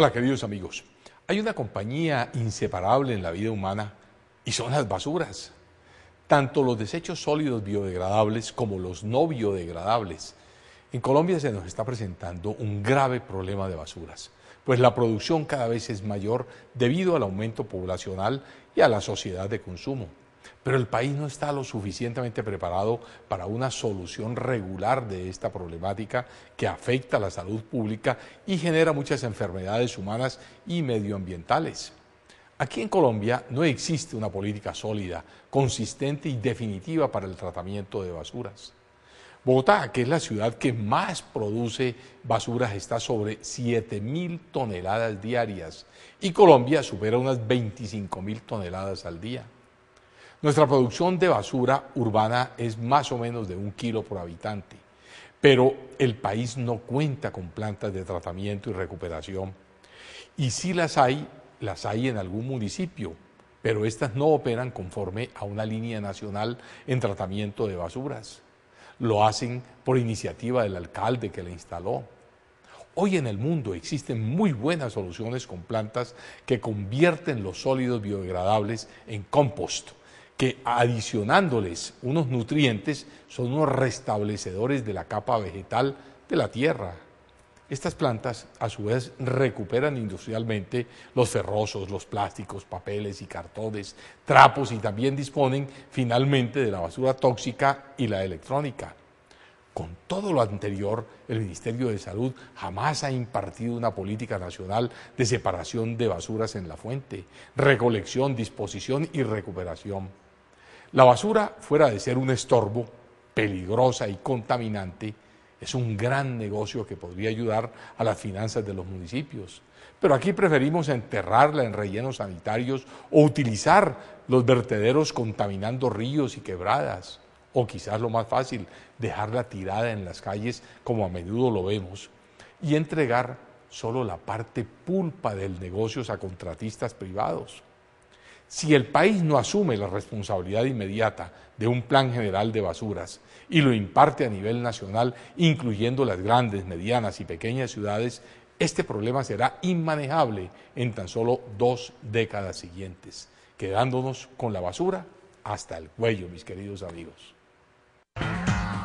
Hola queridos amigos, hay una compañía inseparable en la vida humana y son las basuras. Tanto los desechos sólidos biodegradables como los no biodegradables. En Colombia se nos está presentando un grave problema de basuras, pues la producción cada vez es mayor debido al aumento poblacional y a la sociedad de consumo. Pero el país no está lo suficientemente preparado para una solución regular de esta problemática que afecta a la salud pública y genera muchas enfermedades humanas y medioambientales. Aquí en Colombia no existe una política sólida, consistente y definitiva para el tratamiento de basuras. Bogotá, que es la ciudad que más produce basuras, está sobre 7.000 toneladas diarias y Colombia supera unas 25.000 toneladas al día. Nuestra producción de basura urbana es más o menos de un kilo por habitante, pero el país no cuenta con plantas de tratamiento y recuperación. Y si las hay, las hay en algún municipio, pero estas no operan conforme a una línea nacional en tratamiento de basuras. Lo hacen por iniciativa del alcalde que la instaló. Hoy en el mundo existen muy buenas soluciones con plantas que convierten los sólidos biodegradables en compost que adicionándoles unos nutrientes son unos restablecedores de la capa vegetal de la tierra. Estas plantas a su vez recuperan industrialmente los ferrosos, los plásticos, papeles y cartones, trapos y también disponen finalmente de la basura tóxica y la electrónica. Con todo lo anterior, el Ministerio de Salud jamás ha impartido una política nacional de separación de basuras en la fuente, recolección, disposición y recuperación. La basura, fuera de ser un estorbo, peligrosa y contaminante, es un gran negocio que podría ayudar a las finanzas de los municipios. Pero aquí preferimos enterrarla en rellenos sanitarios o utilizar los vertederos contaminando ríos y quebradas. O quizás lo más fácil, dejarla tirada en las calles como a menudo lo vemos y entregar solo la parte pulpa del negocio a contratistas privados. Si el país no asume la responsabilidad inmediata de un plan general de basuras y lo imparte a nivel nacional, incluyendo las grandes, medianas y pequeñas ciudades, este problema será inmanejable en tan solo dos décadas siguientes, quedándonos con la basura hasta el cuello, mis queridos amigos.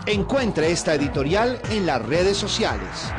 Encuentre esta editorial en las redes sociales.